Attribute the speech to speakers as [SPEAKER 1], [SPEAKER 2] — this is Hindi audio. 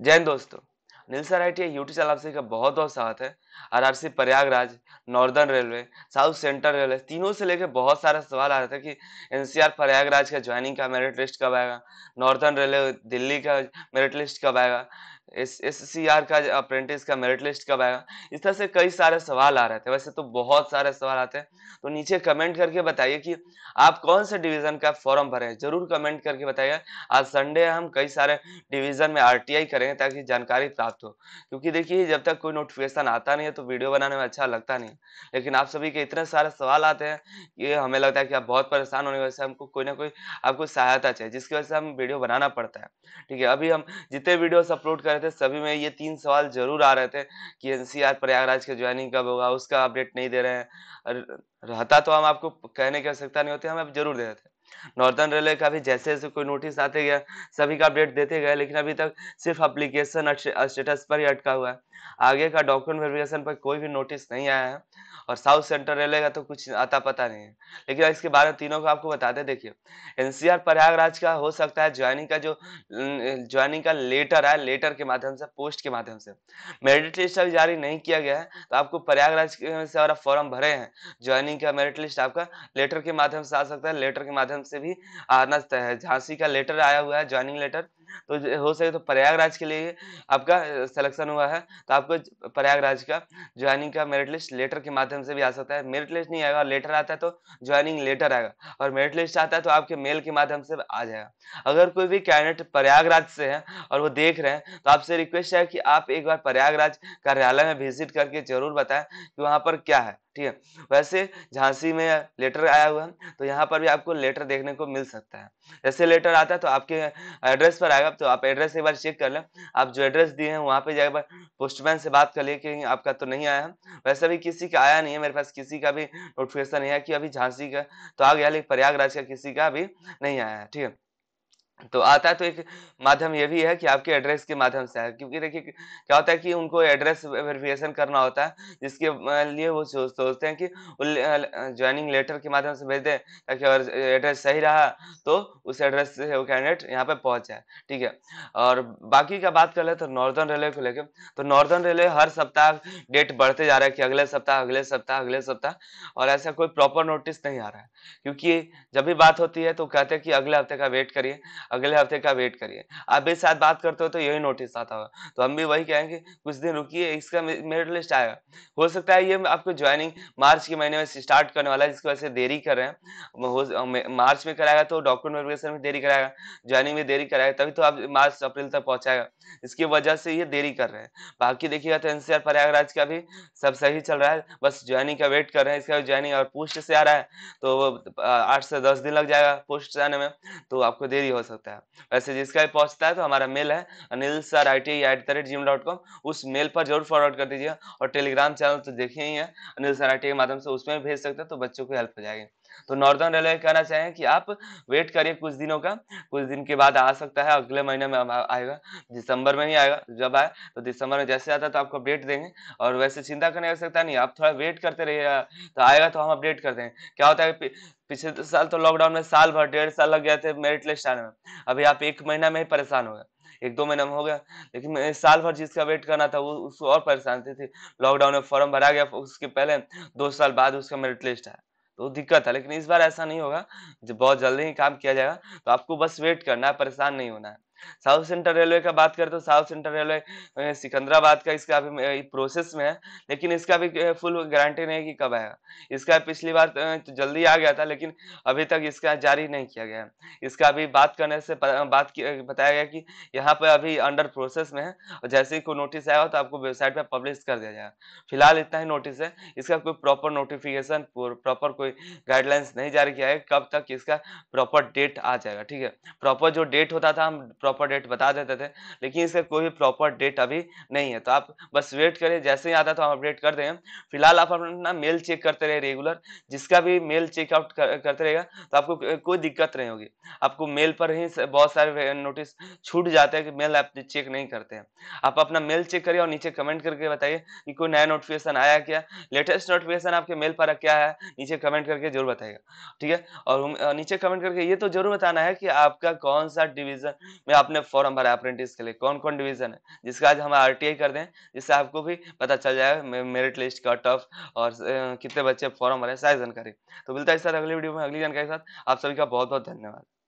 [SPEAKER 1] जैन दोस्तों नील सर यूटी चैनल आपसे का बहुत बहुत स्वागत है RRC Prayagraj northern railway south central railway तीनों से लेकर बहुत सारे सवाल आ रहे थे कि एनसीआर प्रयागराज का ज्वाइनिंग का मेरिट लिस्ट कब आएगा नॉर्दर्न रेलवे दिल्ली का मेरिट लिस्ट कब आएगा एस एस सी आर का अप्रेंटिस का मेरिट लिस्ट कब आएगा इस तरह से कई सारे सवाल आ रहे थे वैसे तो बहुत सारे सवाल आते हैं तो नीचे कमेंट करके बताइए कि आप कौन से डिवीजन का फॉर्म भरे हैं जरूर कमेंट करके बताइए आज संडे हम कई सारे डिवीजन में आर करेंगे ताकि जानकारी प्राप्त हो क्योंकि देखिए जब तक कोई नोटिफिकेशन आता नहीं है तो वीडियो बनाने में अच्छा लगता नहीं लेकिन आप सभी के इतने सारे सवाल आते हैं कि हमें लगता है कि आप बहुत परेशान होने की वजह से हमको कोई ना कोई आपको सहायता चाहिए जिसकी वजह से हम वीडियो बनाना पड़ता है ठीक है अभी हम जितने वीडियोस अपलोड कर कर रहे थे सभी में ये तीन सवाल जरूर आ रहे थे कि एनसीआर प्रयागराज का ज्वाइनिंग कब होगा उसका अपडेट नहीं दे रहे हैं रहता तो हम आपको कहने की आवश्यकता नहीं होती हम आप जरूर दे रहे थे नॉर्दर्न रेलवे का भी जैसे जैसे कोई नोटिस आते गया सभी का अपडेट देते गए लेकिन अभी तक सिर्फ अप्लीकेशन स्टेटस पर ही अटका हुआ है आगे का डॉक्यूमेंट वेरिफिकेशन पर कोई भी नोटिस नहीं आया है और साउथ सेंट्रल रेलवे का तो कुछ आता पता नहीं है लेकिन इसके बारे में तीनों को आपको बताते देखिए एनसीआर प्रयागराज का हो सकता है ज्वाइनिंग का जो ज्वाइनिंग का लेटर है लेटर के माध्यम से पोस्ट के माध्यम से मेरिट लिस्ट अभी जारी नहीं किया गया है तो आपको प्रयागराज से और फॉर्म भरे हैं ज्वाइनिंग का मेरिट लिस्ट आपका लेटर के माध्यम से आ सकता है लेटर के माध्यम से भी आना है झांसी का लेटर आया हुआ है ज्वाइनिंग लेटर तो हो सके तो प्रयागराज के लिए आपका सिलेक्शन हुआ है तो आपको प्रयागराज का ज्वाइनिंग का मेरिट लिस्ट लेटर के माध्यम से भी आ सकता है मेरिट लिस्ट नहीं आएगा लेटर आता है तो ज्वाइनिंग लेटर आएगा और मेरिट लिस्ट आता है तो आपके मेल के माध्यम से आ जाएगा अगर कोई भी कैंडिडेट प्रयागराज से है और वो देख रहे हैं तो आपसे रिक्वेस्ट है कि आप एक बार प्रयागराज कार्यालय में विजिट करके जरूर बताएं कि वहाँ पर क्या है ठीक है वैसे झांसी में लेटर आया हुआ है तो यहाँ पर भी आपको लेटर देखने को मिल सकता है जैसे लेटर आता है तो आपके एड्रेस पर आएगा जाएगा तो आप एड्रेस एक बार चेक कर लें आप जो एड्रेस दिए हैं वहाँ पे जाकर पोस्टमैन से बात कर लिए कि आपका तो नहीं आया वैसे भी किसी का आया नहीं है मेरे पास किसी का भी नोटिफिकेशन नहीं है कि अभी झांसी का तो आ गया लेकिन प्रयागराज का किसी का भी नहीं आया है ठीक है तो आता है तो एक माध्यम यह भी है कि आपके एड्रेस के माध्यम से है क्योंकि देखिए क्या होता है कि उनको एड्रेस वेरिफिकेशन करना होता है जिसके लिए वो सोचते हैं कि ज्वाइनिंग लेटर के माध्यम से भेज दें ताकि अगर एड्रेस सही रहा तो उस एड्रेस से वो कैंडिडेट यहाँ पे पहुँच जाए ठीक है और बाकी का बात कर ले तो नॉर्दर्न रेलवे को लेकर तो नॉर्दर्न रेलवे हर सप्ताह डेट बढ़ते जा रहा है कि अगले सप्ताह अगले सप्ताह अगले सप्ताह और ऐसा कोई प्रॉपर नोटिस नहीं आ रहा है क्योंकि जब भी बात होती है तो कहते हैं कि अगले हफ्ते का वेट करिए अगले हफ्ते का वेट करिए आप मेरे साथ बात करते हो तो यही नोटिस आता हुआ तो हम भी वही कहेंगे कुछ दिन रुकिए इसका मेरिट लिस्ट आएगा हो सकता है ये आपको ज्वाइनिंग मार्च के महीने में स्टार्ट करने वाला है जिसकी वजह से देरी कर रहे हैं मार्च में कराएगा तो डॉक्यूमेंट वेरिफिकेशन में देरी कराएगा ज्वाइनिंग में देरी कराएगा तभी तो आप मार्च अप्रैल तक पहुंचाएगा इसकी वजह से ये देरी कर रहे हैं बाकी देखिएगा तो एनसीआर प्रयागराज का भी सब सही चल रहा है बस ज्वाइनिंग का वेट कर रहे हैं इसका ज्वाइनिंग और पोस्ट से आ रहा है तो आठ से दस दिन लग जाएगा पोस्ट से आने में तो आपको देरी हो सकती सकता है वैसे जिसका भी पहुंचता है तो हमारा मेल है Anil sir I T at the rate G dot com उस मेल पर जरूर फॉरवर्ड कर दीजिए और टेलीग्राम चैनल तो देखिए ही है अनिल सर आई टी के माध्यम से उसमें भेज सकते हैं तो बच्चों को हेल्प हो जाएगी तो नॉर्दर्न रेलवे कहना चाहें कि आप वेट करिए कुछ दिनों का कुछ दिन के बाद आ सकता है अगले महीने में आएगा दिसंबर में ही आएगा जब आए तो दिसंबर में जैसे आता है तो आपको अपडेट देंगे और वैसे चिंता करने का नहीं आप थोड़ा वेट करते रहिए तो आएगा तो हम अपडेट कर देंगे क्या होता है पिछले साल तो लॉकडाउन में साल भर डेढ़ साल लग गए थे मेरिट लिस्ट आने में अभी आप एक महीना में ही परेशान हो गए एक दो महीना में हो गया लेकिन साल भर जिसका वेट करना था वो उसको और परेशान थी लॉकडाउन में फॉर्म भरा गया उसके पहले दो साल बाद उसका मेरिट लिस्ट आया तो दिक्कत है लेकिन इस बार ऐसा नहीं होगा जो बहुत जल्दी ही काम किया जाएगा तो आपको बस वेट करना है परेशान नहीं होना है साउथ सेंट्रल रेलवे का बात करें तो साउथ सेंट्रल रेलवे सिकंदराबाद का इसका अभी प्रोसेस में है लेकिन इसका भी फुल गारंटी नहीं है कि कब आएगा इसका पिछली बार तो जल्दी आ गया था लेकिन अभी तक इसका जारी नहीं किया गया है इसका अभी बात करने से बात बताया गया कि यहाँ पर अभी अंडर प्रोसेस में है और जैसे ही कोई नोटिस आएगा तो आपको वेबसाइट पर पब्लिश कर दिया जाएगा फिलहाल इतना ही नोटिस है इसका कोई प्रॉपर नोटिफिकेशन प्रॉपर कोई गाइडलाइंस नहीं जारी किया है कब तक इसका प्रॉपर डेट आ जाएगा ठीक है प्रॉपर जो डेट होता था हम प्रॉपर प्रॉपर डेट बता देते थे लेकिन इसका कोई भी प्रॉपर डेट अभी नहीं है तो आप बस वेट करें जैसे ही आता तो हम अपडेट कर देंगे फिलहाल आप अपना मेल चेक करते रहे रेगुलर जिसका भी मेल चेकआउट कर, करते रहेगा तो आपको कोई दिक्कत नहीं होगी आपको मेल पर ही बहुत सारे नोटिस छूट जाते हैं कि मेल आप चेक नहीं करते हैं आप अपना मेल चेक करिए और नीचे कमेंट करके बताइए कि कोई नया नोटिफिकेशन आया क्या लेटेस्ट नोटिफिकेशन आपके मेल पर क्या है नीचे कमेंट करके जरूर बताइएगा ठीक है और नीचे कमेंट करके ये तो जरूर बताना है कि आपका कौन सा डिवीजन में आपने फॉर्म भरा अप्रेंटिस के लिए कौन कौन डिवीजन है जिसका आज हम आर कर दें जिससे आपको भी पता चल जाए मेरिट लिस्ट कट ऑफ और कितने बच्चे फॉर्म भरे सारी जानकारी तो मिलता है सर अगली वीडियो में अगली जानकारी के साथ आप सभी का बहुत बहुत धन्यवाद